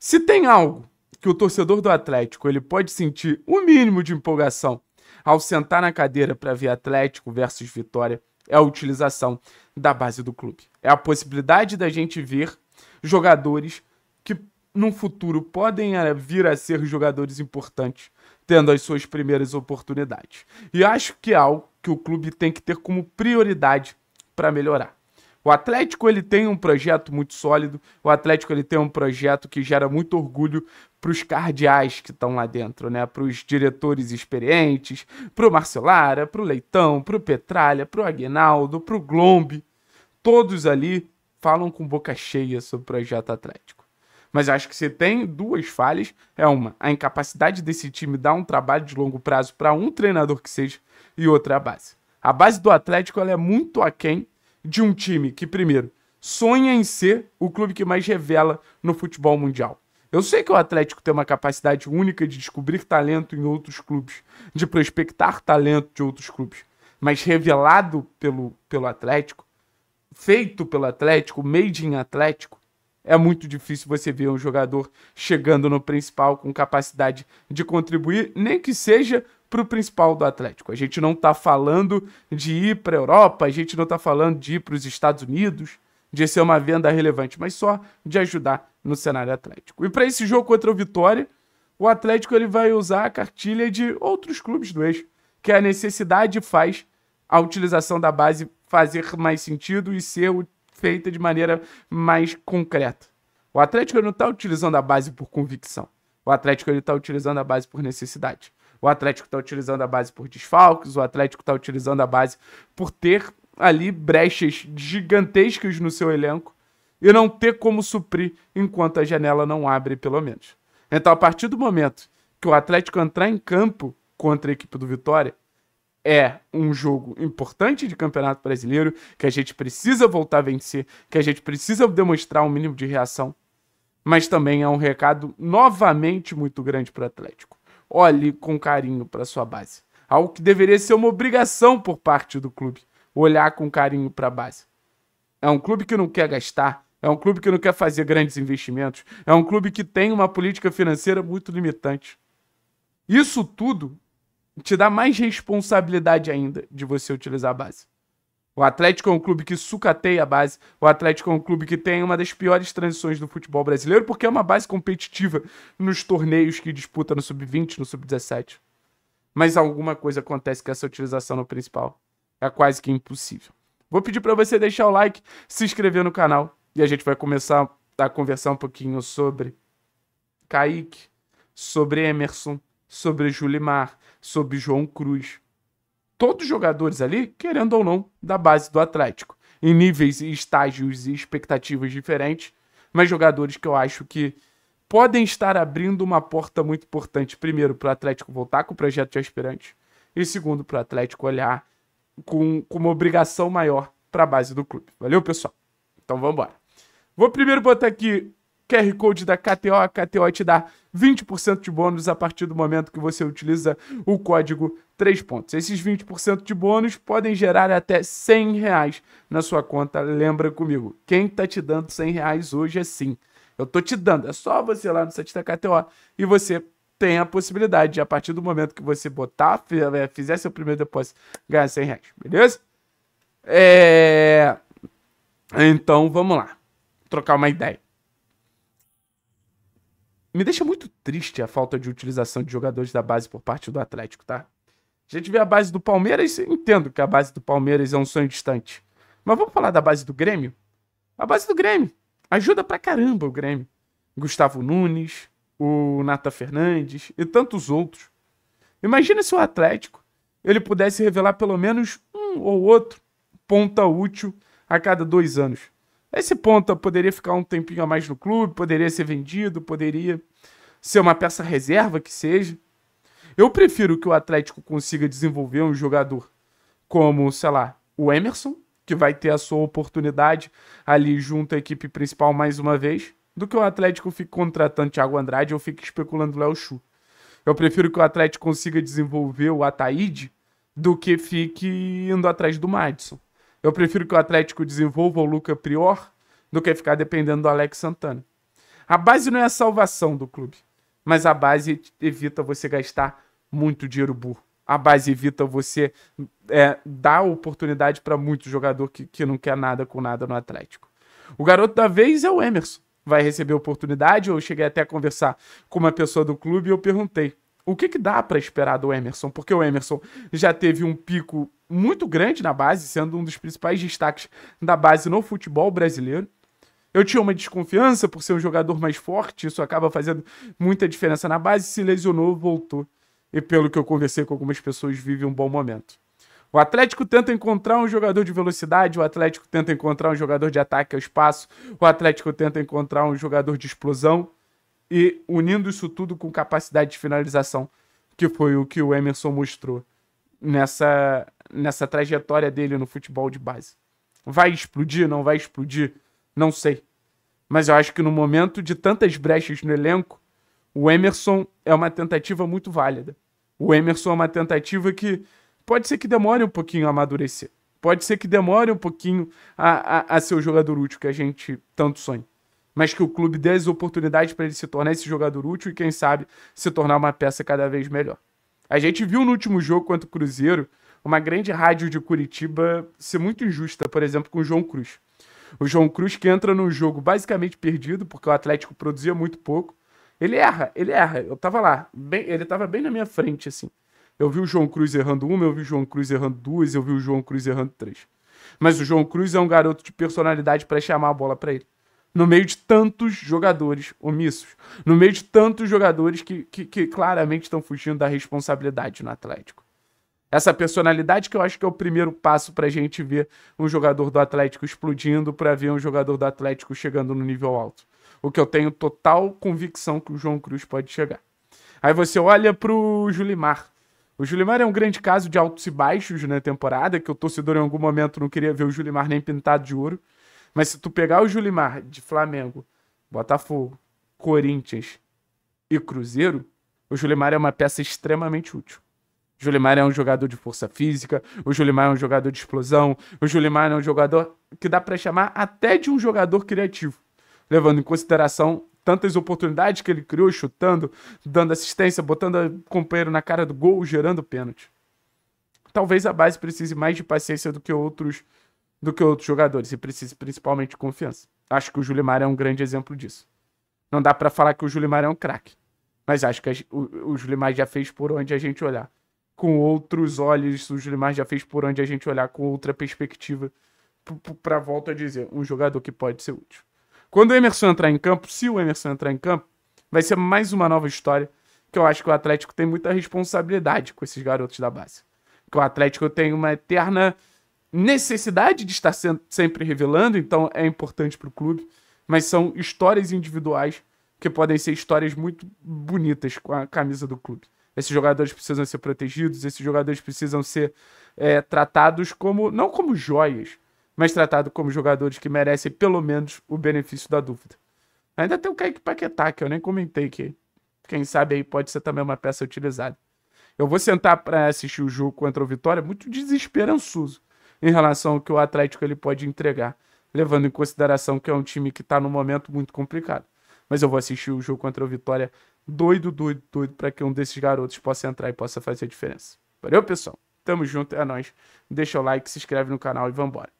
Se tem algo que o torcedor do Atlético ele pode sentir o mínimo de empolgação ao sentar na cadeira para ver Atlético versus Vitória, é a utilização da base do clube. É a possibilidade da gente ver jogadores que no futuro podem eh, vir a ser jogadores importantes, tendo as suas primeiras oportunidades. E acho que é algo que o clube tem que ter como prioridade para melhorar. O Atlético ele tem um projeto muito sólido, o Atlético ele tem um projeto que gera muito orgulho para os cardeais que estão lá dentro, né? Para os diretores experientes, para o Marcelara, para o Leitão, para o Petralha, para o Aguinaldo, para o Glombe. Todos ali falam com boca cheia sobre o projeto Atlético. Mas acho que se tem duas falhas, é uma, a incapacidade desse time dar um trabalho de longo prazo para um treinador que seja, e outra a base. A base do Atlético ela é muito aquém de um time que, primeiro, sonha em ser o clube que mais revela no futebol mundial. Eu sei que o Atlético tem uma capacidade única de descobrir talento em outros clubes, de prospectar talento de outros clubes, mas revelado pelo, pelo Atlético, feito pelo Atlético, made in Atlético, é muito difícil você ver um jogador chegando no principal com capacidade de contribuir, nem que seja para o principal do Atlético. A gente não está falando de ir para a Europa, a gente não está falando de ir para os Estados Unidos, de ser uma venda relevante, mas só de ajudar no cenário Atlético. E para esse jogo contra o Vitória, o Atlético ele vai usar a cartilha de outros clubes do eixo, que a necessidade faz a utilização da base fazer mais sentido e ser feita de maneira mais concreta. O Atlético não está utilizando a base por convicção. O Atlético está utilizando a base por necessidade. O Atlético está utilizando a base por desfalques, o Atlético está utilizando a base por ter ali brechas gigantescas no seu elenco e não ter como suprir enquanto a janela não abre, pelo menos. Então, a partir do momento que o Atlético entrar em campo contra a equipe do Vitória, é um jogo importante de Campeonato Brasileiro, que a gente precisa voltar a vencer, que a gente precisa demonstrar um mínimo de reação, mas também é um recado novamente muito grande para o Atlético olhe com carinho para sua base. Algo que deveria ser uma obrigação por parte do clube, olhar com carinho para a base. É um clube que não quer gastar, é um clube que não quer fazer grandes investimentos, é um clube que tem uma política financeira muito limitante. Isso tudo te dá mais responsabilidade ainda de você utilizar a base. O Atlético é um clube que sucateia a base. O Atlético é um clube que tem uma das piores transições do futebol brasileiro, porque é uma base competitiva nos torneios que disputa no sub-20, no sub-17. Mas alguma coisa acontece com essa utilização no principal. É quase que impossível. Vou pedir para você deixar o like, se inscrever no canal e a gente vai começar a conversar um pouquinho sobre Kaique, sobre Emerson, sobre Julimar, sobre João Cruz todos jogadores ali, querendo ou não, da base do Atlético. Em níveis, estágios e expectativas diferentes, mas jogadores que eu acho que podem estar abrindo uma porta muito importante, primeiro, para o Atlético voltar com o projeto de aspirante, e segundo, para o Atlético olhar com, com uma obrigação maior para a base do clube. Valeu, pessoal? Então vamos embora. Vou primeiro botar aqui QR Code da KTO, a KTO te dá 20% de bônus a partir do momento que você utiliza o código 3 pontos. Esses 20% de bônus podem gerar até 100 reais na sua conta. Lembra comigo, quem tá te dando 100 reais hoje é sim. Eu tô te dando, é só você lá no site da KTO e você tem a possibilidade de, a partir do momento que você botar, é, fizer seu primeiro depósito, ganhar 100 reais, beleza? É... Então, vamos lá. Trocar uma ideia. Me deixa muito triste a falta de utilização de jogadores da base por parte do Atlético, tá? A gente vê a base do Palmeiras, entendo que a base do Palmeiras é um sonho distante. Mas vamos falar da base do Grêmio? A base do Grêmio. Ajuda pra caramba o Grêmio. Gustavo Nunes, o Nata Fernandes e tantos outros. Imagina se o Atlético ele pudesse revelar pelo menos um ou outro ponta útil a cada dois anos. Esse ponta poderia ficar um tempinho a mais no clube, poderia ser vendido, poderia ser uma peça reserva que seja. Eu prefiro que o Atlético consiga desenvolver um jogador como, sei lá, o Emerson, que vai ter a sua oportunidade ali junto à equipe principal mais uma vez, do que o Atlético fique contratando Thiago Andrade ou fique especulando Léo Chu. Eu prefiro que o Atlético consiga desenvolver o Ataíde do que fique indo atrás do Madison. Eu prefiro que o Atlético desenvolva o Luca Prior do que ficar dependendo do Alex Santana. A base não é a salvação do clube, mas a base evita você gastar muito dinheiro burro. A base evita você é, dar oportunidade para muito jogador que, que não quer nada com nada no Atlético. O garoto da vez é o Emerson. Vai receber oportunidade. Eu cheguei até a conversar com uma pessoa do clube e eu perguntei: o que, que dá para esperar do Emerson? Porque o Emerson já teve um pico muito grande na base, sendo um dos principais destaques da base no futebol brasileiro. Eu tinha uma desconfiança por ser um jogador mais forte, isso acaba fazendo muita diferença na base. Se lesionou, voltou. E pelo que eu conversei com algumas pessoas, vive um bom momento. O Atlético tenta encontrar um jogador de velocidade, o Atlético tenta encontrar um jogador de ataque ao espaço, o Atlético tenta encontrar um jogador de explosão e unindo isso tudo com capacidade de finalização, que foi o que o Emerson mostrou nessa, nessa trajetória dele no futebol de base. Vai explodir, não vai explodir, não sei. Mas eu acho que no momento de tantas brechas no elenco, o Emerson é uma tentativa muito válida. O Emerson é uma tentativa que pode ser que demore um pouquinho a amadurecer. Pode ser que demore um pouquinho a, a, a ser o jogador útil que a gente tanto sonha mas que o clube dê as oportunidades para ele se tornar esse jogador útil e, quem sabe, se tornar uma peça cada vez melhor. A gente viu no último jogo contra o Cruzeiro uma grande rádio de Curitiba ser muito injusta, por exemplo, com o João Cruz. O João Cruz que entra no jogo basicamente perdido, porque o Atlético produzia muito pouco. Ele erra, ele erra. Eu tava lá, bem, ele tava bem na minha frente, assim. Eu vi o João Cruz errando uma, eu vi o João Cruz errando duas, eu vi o João Cruz errando três. Mas o João Cruz é um garoto de personalidade para chamar a bola para ele no meio de tantos jogadores omissos, no meio de tantos jogadores que, que, que claramente estão fugindo da responsabilidade no Atlético. Essa personalidade que eu acho que é o primeiro passo para a gente ver um jogador do Atlético explodindo, para ver um jogador do Atlético chegando no nível alto. O que eu tenho total convicção que o João Cruz pode chegar. Aí você olha para o Julimar. O Julimar é um grande caso de altos e baixos na né, temporada, que o torcedor em algum momento não queria ver o Julimar nem pintado de ouro. Mas se tu pegar o Julimar de Flamengo, Botafogo, Corinthians e Cruzeiro, o Julimar é uma peça extremamente útil. O Julimar é um jogador de força física, o Julimar é um jogador de explosão, o Julimar é um jogador que dá para chamar até de um jogador criativo, levando em consideração tantas oportunidades que ele criou, chutando, dando assistência, botando companheiro na cara do gol, gerando pênalti. Talvez a base precise mais de paciência do que outros do que outros jogadores e precisa principalmente de confiança. Acho que o Julimar é um grande exemplo disso. Não dá para falar que o Julimar é um craque, mas acho que a, o, o Julimar já fez por onde a gente olhar. Com outros olhos, o Julimar já fez por onde a gente olhar, com outra perspectiva, para volta a dizer, um jogador que pode ser útil. Quando o Emerson entrar em campo, se o Emerson entrar em campo, vai ser mais uma nova história que eu acho que o Atlético tem muita responsabilidade com esses garotos da base. Que o Atlético tem uma eterna necessidade de estar sempre revelando, então é importante para o clube. Mas são histórias individuais que podem ser histórias muito bonitas com a camisa do clube. Esses jogadores precisam ser protegidos, esses jogadores precisam ser é, tratados como não como joias, mas tratados como jogadores que merecem pelo menos o benefício da dúvida. Ainda tem o Kaique Paquetá, que eu nem comentei que quem sabe aí pode ser também uma peça utilizada. Eu vou sentar para assistir o jogo contra o Vitória muito desesperançoso em relação ao que o Atlético ele pode entregar, levando em consideração que é um time que está num momento muito complicado. Mas eu vou assistir o jogo contra o Vitória doido, doido, doido para que um desses garotos possa entrar e possa fazer a diferença. Valeu, pessoal. Tamo junto, é nóis. Deixa o like, se inscreve no canal e vambora.